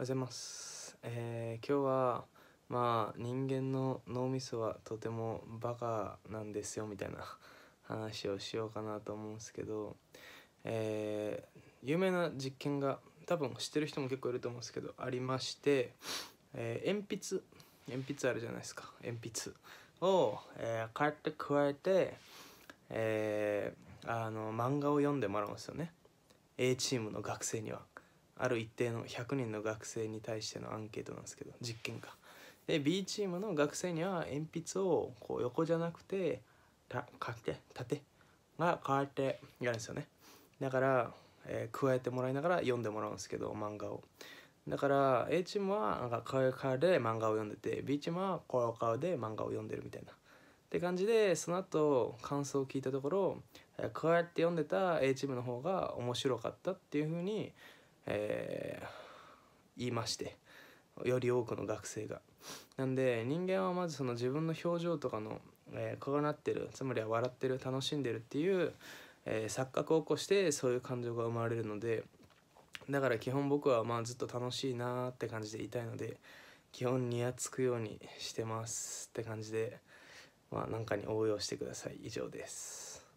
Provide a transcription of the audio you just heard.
おはようございます、えー、今日はまあ人間の脳みそはとてもバカなんですよみたいな 話をしようかなと思うんですけど、えー、有名な実験が多分知ってる人も結構いると思うんですけどありまして、えー、鉛筆鉛筆あるじゃないですか鉛筆を、えー、買って加えて、えあの漫画を読んでもらうんですよね A チームの学生には。ある一定の100人の学生に対してのアンケートなんですけど実験かで B チームの学生には鉛筆をこう横じゃなくてたて縦が変わってやるんですよねだから、えー、加えてもらいながら読んでもらうんですけど漫画をだから A チームはなんかこういう顔で漫画を読んでて B チームはこういう顔で漫画を読んでるみたいなって感じでその後感想を聞いたところこうやって読んでた A チームの方が面白かったっていうふうにえー、言いましてより多くの学生が。なんで人間はまずその自分の表情とかの、えー、重なってるつまりは笑ってる楽しんでるっていう、えー、錯覚を起こしてそういう感情が生まれるのでだから基本僕はまあずっと楽しいなーって感じでいたいので基本にやつくようにしてますって感じでまあ何かに応用してください以上です。